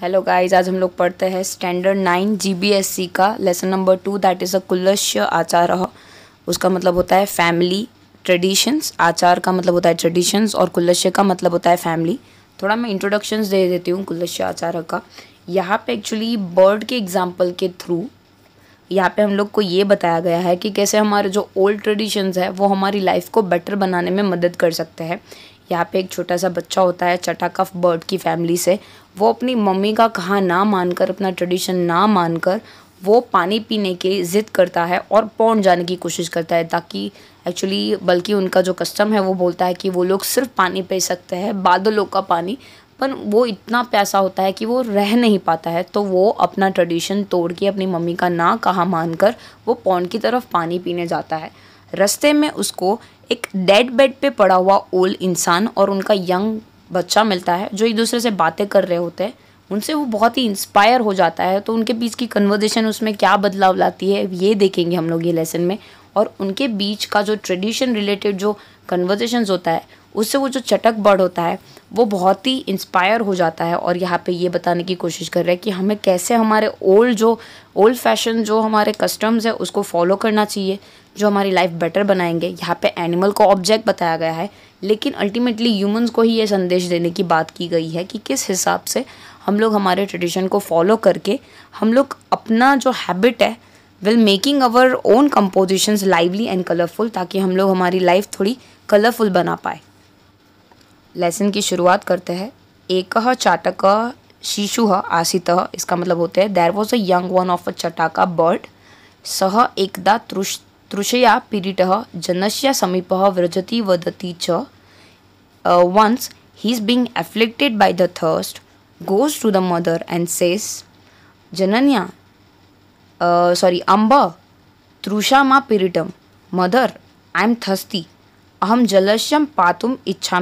Hello guys आज हम लोग पढ़ते हैं स्टैंडर्ड नाइन जीबीएससी का lesson number two that is a कुलश आचार उसका मतलब होता है फैमिली ट्रेडिशंस आचार का मतलब होता है ट्रेडिशंस और कुलश्य का मतलब होता है फैमिली थोड़ा मैं इंट्रोडक्शंस दे देती हूँ कुलश्य आचार का यहाँ पे एक्चुअली बर्ड के एग्जाम्पल के थ्रू यहाँ पे हम लोग को ये बताया गया है कि कैसे हमारे जो ओल्ड ट्रेडिशंस है वो हमारी लाइफ को बेटर बनाने में मदद कर सकते हैं यहाँ पे एक छोटा सा बच्चा होता है चटाकफ बर्ड की फैमिली से वो अपनी मम्मी का कहा ना मानकर अपना ट्रेडिशन ना मानकर वो पानी पीने की ज़िद करता है और पौंड जाने की कोशिश करता है ताकि एक्चुअली बल्कि उनका जो कस्टम है वो बोलता है कि वो लोग सिर्फ पानी पी सकते हैं बादलों का पानी पर वो इतना प्यासा होता है कि वो रह नहीं पाता है तो वो अपना ट्रेडिशन तोड़ के अपनी मम्मी का ना कहा मानकर वो पौंड की तरफ पानी पीने जाता है रस्ते में उसको एक डेड बेड पे पड़ा हुआ ओल्ड इंसान और उनका यंग बच्चा मिलता है जो एक दूसरे से बातें कर रहे होते हैं उनसे वो बहुत ही इंस्पायर हो जाता है तो उनके बीच की कन्वर्जेशन उसमें क्या बदलाव लाती है ये देखेंगे हम लोग ये लेसन में और उनके बीच का जो ट्रेडिशन रिलेटेड जो कन्वर्जेशन होता है उससे वो जो चटक बर्ड होता है वो बहुत ही इंस्पायर हो जाता है और यहाँ पे ये बताने की कोशिश कर रहा है कि हमें कैसे हमारे ओल्ड जो ओल्ड फैशन जो हमारे कस्टम्स है उसको फॉलो करना चाहिए जो हमारी लाइफ बेटर बनाएंगे यहाँ पे एनिमल को ऑब्जेक्ट बताया गया है लेकिन अल्टीमेटली ह्यूमंस को ही ये संदेश देने की बात की गई है कि किस हिसाब से हम लोग हमारे ट्रेडिशन को फॉलो करके हम लोग अपना जो हैबिट है will making our own compositions lively and colourful ताकि हम लोग हमारी लाइफ थोड़ी कलरफुल बना पाए लेसन की शुरुआत करते हैं एक चाटक शिशु आसित इसका मतलब होता है there was a young one of a chataka bird सह एकदा तृष्ट तृषया पीरीट जनस्य समीप व्रजति वदती च once he is being afflicted by the thirst goes to the mother and says जननिया सॉरी अंब तृषा म पीरीटम मदर आई एम थस्ती अहम जलश पातुम इच्छा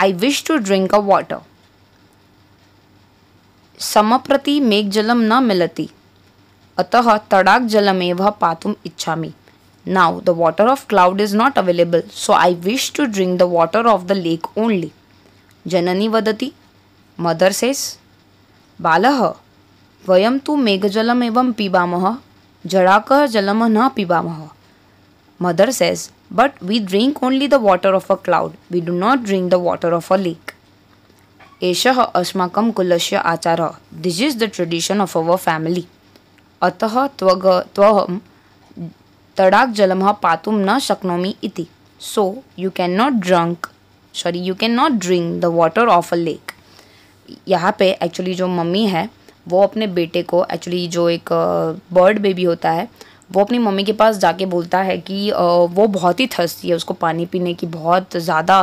I wish to drink a water सम प्रति मेघ जलम न मिलती अतः तड़ाक जलमेव पातुम इच्छा now the water of cloud is not available so I wish to drink the water of the lake only जननी वदति मदर सेस बाल वयम तो मेघजलमेव पीबा जड़ाक जलम न पीबा mother says but we drink only the water of a cloud we do not drink the water of a lake एष अस्माक आचार this is the tradition of our family अतः त्वग तड़ाक जलम पातुम न शक्नोमी इति so you can not drunk sorry you can not drink the water of a lake यहाँ पे एक्चुअली जो मम्मी है वो अपने बेटे को एक्चुअली जो एक बर्ड बेबी होता है वो अपनी मम्मी के पास जाके बोलता है कि वो बहुत ही थर्स्टी है उसको पानी पीने की बहुत ज़्यादा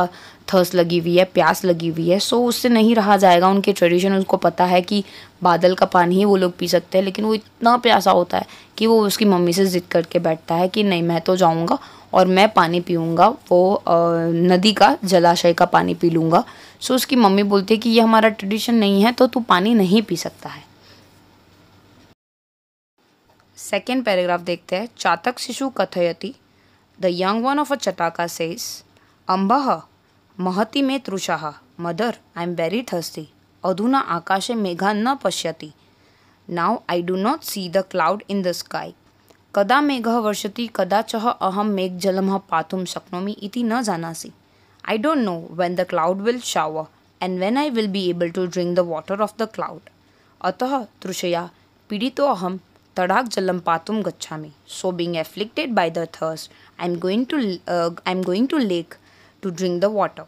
थर्स लगी हुई है प्यास लगी हुई है सो उससे नहीं रहा जाएगा उनके ट्रेडिशन उसको पता है कि बादल का पानी ही वो लोग पी सकते हैं लेकिन वो इतना प्यासा होता है कि वो उसकी मम्मी से ज़िद करके बैठता है कि नहीं मैं तो जाऊँगा और मैं पानी पीऊँगा वो नदी का जलाशय का पानी पी लूँगा सो उसकी मम्मी बोलती है कि ये हमारा ट्रेडिशन नहीं है तो तू पानी नहीं पी सकता है सेकेंड पैराग्राफ देखते हैं चातक शिशु कथयति the young one of a chataka says अम्बह महति मे तृषा mother I am very thirsty अधुना आकाशे मेघा न पश्यति now I do not see the cloud in the sky कदा मेघ वर्षति कदाच अहम मेघजलम पातुम शक्नोमी इति न जानासी I don't know when the cloud will shower and when I will be able to drink the water of the cloud अतः तृषया पीड़ितो अहम तड़ाक जलम पातुम गच्छा मी so being afflicted by the thirst I am going to I am going to lake to drink the water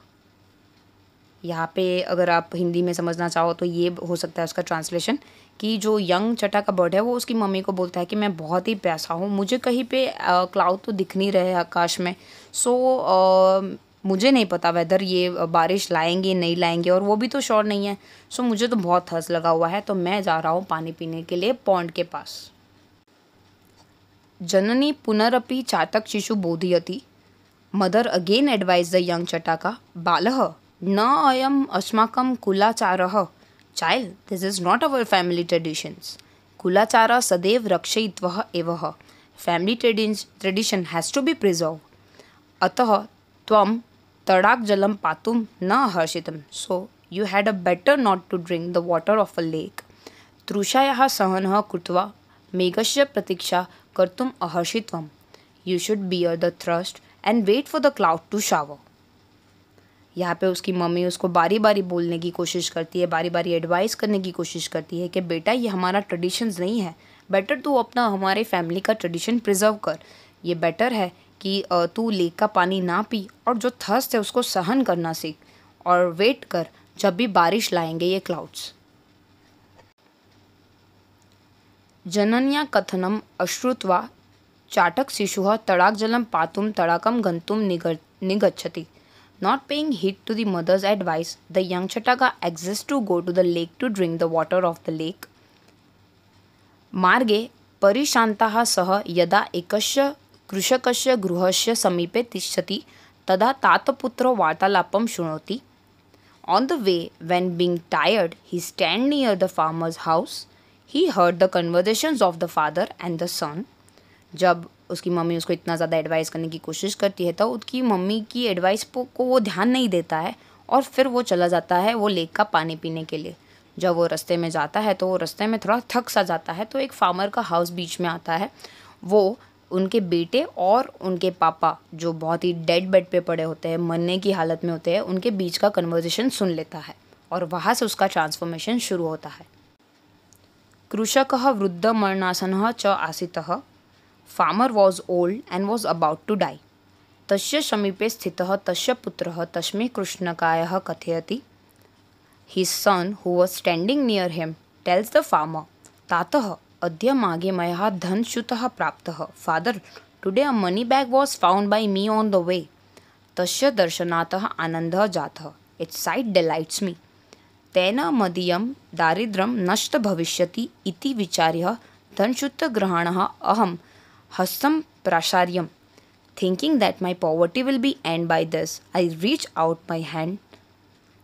यहाँ पे अगर आप हिंदी में समझना चाहो तो ये हो सकता है उसका ट्रांसलेशन कि जो यंग चटा का बर्ड है वो उसकी मम्मी को बोलता है कि मैं बहुत ही प्यासा हूँ मुझे कहीं पे क्लाउड uh, तो दिख नहीं रहे आकाश में सो so, uh, मुझे नहीं पता वेदर ये uh, बारिश लाएंगे नहीं लाएंगे और वो भी तो श्योर नहीं है सो so, मुझे तो बहुत थर्स लगा हुआ है तो मैं जा रहा हूँ पानी पीने के लिए पौंड के पास जननी पुनरपि चातक शिशु बोधयती mother again advise the young chataka बाल न अयम अस्माक कुलाचार child this is not our family traditions कुलाचार सदैव रक्षयित्व एव family tradition has to be preserve अतः तम तड़ाक जलम पातुम न हर्षित so you had a better not to drink the water of a lake तृषाया सहन कृत्वा मेघस्य प्रतीक्षा kartum aharshitvam. You should bear the thrust and wait for the cloud to shower. यहाँ पे उसकी मम्मी उसको बारी बारी बोलने की कोशिश करती है बारी बारी एडवाइस करने की कोशिश करती है कि बेटा ये हमारा ट्रेडिशंस नहीं है बेटर तू अपना हमारे फैमिली का ट्रेडिशन प्रिजर्व कर ये बेटर है कि तू लेक का पानी ना पी और जो थर्स्ट है उसको सहन करना सीख और वेट कर जब भी बारिश लाएंगे ये क्लाउड्स जननिया कथनम अश्रुवा चाटक शिशु तड़ाक जलम पातुम तड़ाकम गंतुम निगर निगछति not paying heed to the mother's advice the young chataka exist to go to the lake to drink the water of the lake मगे परिशांता सह यदा एक कृषक गृह से समीपे तिषति तदा तातपुत्र वार्तालाप शुणोती on the way when being tired he stand near the farmer's house he heard the conversation of the father and the son जब उसकी मम्मी उसको इतना ज़्यादा एडवाइस करने की कोशिश करती है तो उसकी मम्मी की एडवाइस को वो ध्यान नहीं देता है और फिर वो चला जाता है वो लेक का पानी पीने के लिए जब वो रास्ते में जाता है तो वो रास्ते में थोड़ा थक सा जाता है तो एक फार्मर का हाउस बीच में आता है वो उनके बेटे और उनके पापा जो बहुत ही डेड बेड पे पड़े होते हैं मरने की हालत में होते हैं उनके बीच का कन्वर्जेशन सुन लेता है और वहाँ से उसका ट्रांसफॉर्मेशन शुरू होता है वृद्ध मरणासन च आसी farmer was old and was about to die तस्य समीपे स्थित तस्य पुत्र तस्में कृष्णकाय कथयति his son who was standing near him tells the farmer तात अद्य मागे मया धनस्यूतः प्राप्त father today a money bag was found by me on the way तस्य दर्शना आनंद जाता इट्स सैट् डेलाइट्स मी तेना मदीय दारिद्र्यम नष्ट भविष्य इति विचार्य धनशुद्धग्रहणः अहम हस्तं प्राचार्यं thinking that my poverty will be end by this, I reach out my hand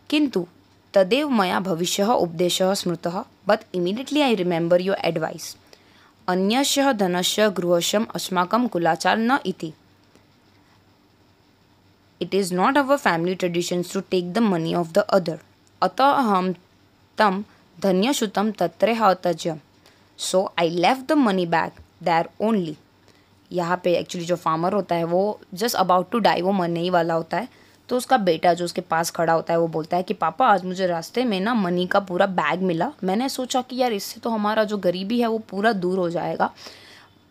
किंतु तदेव मया भविष्य उपदेश स्मृत but immediately I remember your advice अन्यस्य धनस्य गृहस्य अस्माकं कुलाचार न इति it is not our family traditions to take the money of the other अतः तम dhanyasutam तत्र अतज so I leave the money bag there only यहाँ पे एक्चुअली जो फार्मर होता है वो जस्ट अबाउट टू डाई वो मरने ही वाला होता है तो उसका बेटा जो उसके पास खड़ा होता है वो बोलता है कि पापा आज मुझे रास्ते में ना मनी का पूरा बैग मिला मैंने सोचा कि यार इससे तो हमारा जो गरीबी है वो पूरा दूर हो जाएगा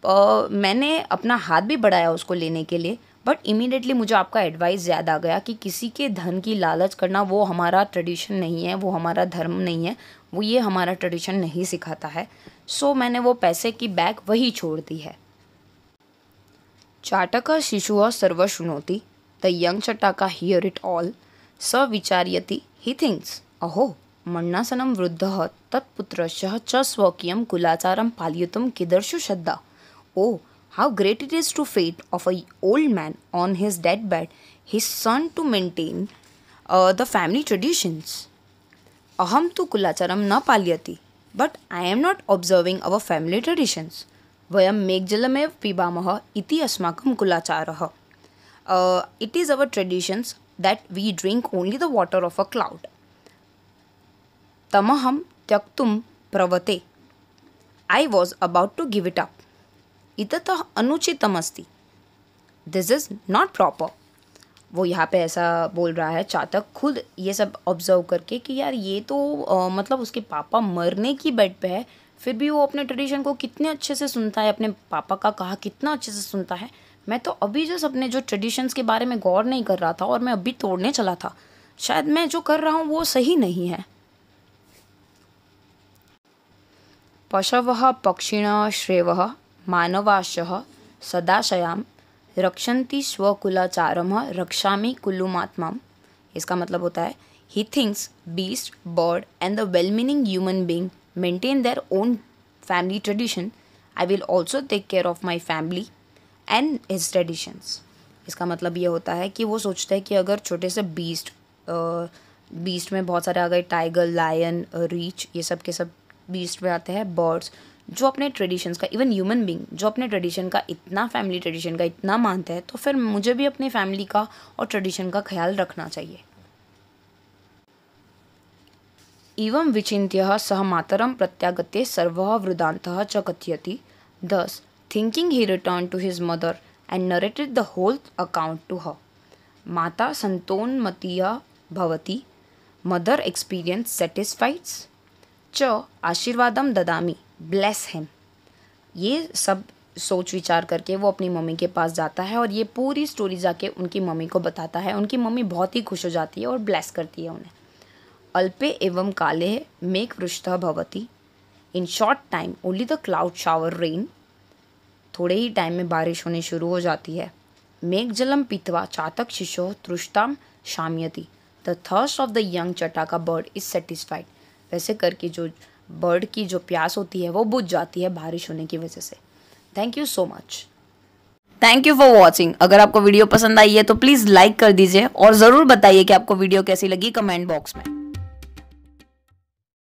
आ, मैंने अपना हाथ भी बढ़ाया उसको लेने के लिए बट इमीडिएटली मुझे आपका एडवाइस याद आ गया कि किसी के धन की लालच करना वो हमारा ट्रेडिशन नहीं है वो हमारा धर्म नहीं है वो ये हमारा ट्रेडिशन नहीं सिखाता है सो मैंने वो पैसे की बैग वही छोड़ दी है चाटका शिशु सर्व सुनौती the young chataka hear it all स विचार्यति ही थिंक्स अहो मण्णासनं वृद्ध तत्पुत्र च स्वकीय कुलाचारम पालयितुं किदर्शु श्रद्धा ओ How great it is to fate of a old man on his deathbed, his son to maintain uh, the family traditions. Aham tu kulacharam na palyati. But I am not observing our family traditions. Vayam megjalame pibamaha iti asmakam kulacharaha. Uh, it is our traditions that we drink only the water of a cloud. Tamaham tyaktum pravate. I was about to give it up. इतत अनुचितम अस्ती this is not proper वो यहाँ पे ऐसा बोल रहा है चातक खुद ये सब ऑब्जर्व करके कि यार ये तो आ, मतलब उसके पापा मरने की बेड पे है फिर भी वो अपने ट्रेडिशन को कितने अच्छे से सुनता है अपने पापा का कहा कितना अच्छे से सुनता है मैं तो अभी जो अपने जो ट्रेडिशंस के बारे में गौर नहीं कर रहा था और मैं अभी तोड़ने चला था शायद मैं जो कर रहा हूँ वो सही नहीं है पशव पक्षिण श्रेव मानवाश सदाशयाम रक्षंती स्वकुलाचारम रक्षामी कुलुमात्मा इसका मतलब होता है he thinks beast bird and the well meaning human being maintain their own family tradition I will also take care of my family and his traditions इसका मतलब ये होता है कि वो सोचते हैं कि अगर छोटे से बीस्ट बीस्ट में बहुत सारे आ गए टाइगर लायन रीच ये सब के सब बीस्ट में आते हैं बर्ड्स जो अपने ट्रेडिशंस का इवन ह्यूमन बींग जो अपने ट्रेडिशन का इतना फैमिली ट्रेडिशन का इतना मानते हैं तो फिर मुझे भी अपने फैमिली का और ट्रेडिशन का ख्याल रखना चाहिए एवं विचिन्त्य सह मातरम प्रत्यागते सर्व वृदांत च कथयति thus thinking he return to his mother and narrated the whole account to her माता संतोन्मतीय भवती मदर एक्सपीरियंस सेटिस्फाइड्स च आशीर्वाद ददामी ब्लेस हिम ये सब सोच विचार करके वो अपनी मम्मी के पास जाता है और ये पूरी स्टोरी जाके उनकी मम्मी को बताता है उनकी मम्मी बहुत ही खुश हो जाती है और ब्लेस करती है उन्हें अल्पे एवं काले मेघ वृष्ठा भवती in short time only the cloud shower rain थोड़े ही टाइम में बारिश होने शुरू हो जाती है मेघ जलम पीतवा चातक शिशो तृष्टाम शाम्यति the thirst of the young chataka bird is satisfied वैसे करके जो बर्ड की जो प्यास होती है वो बुझ जाती है बारिश होने की वजह से thank you so much thank you for watching अगर आपको वीडियो पसंद आई है तो प्लीज़ लाइक कर दीजिए और ज़रूर बताइए कि आपको वीडियो कैसी लगी कमेंट बॉक्स में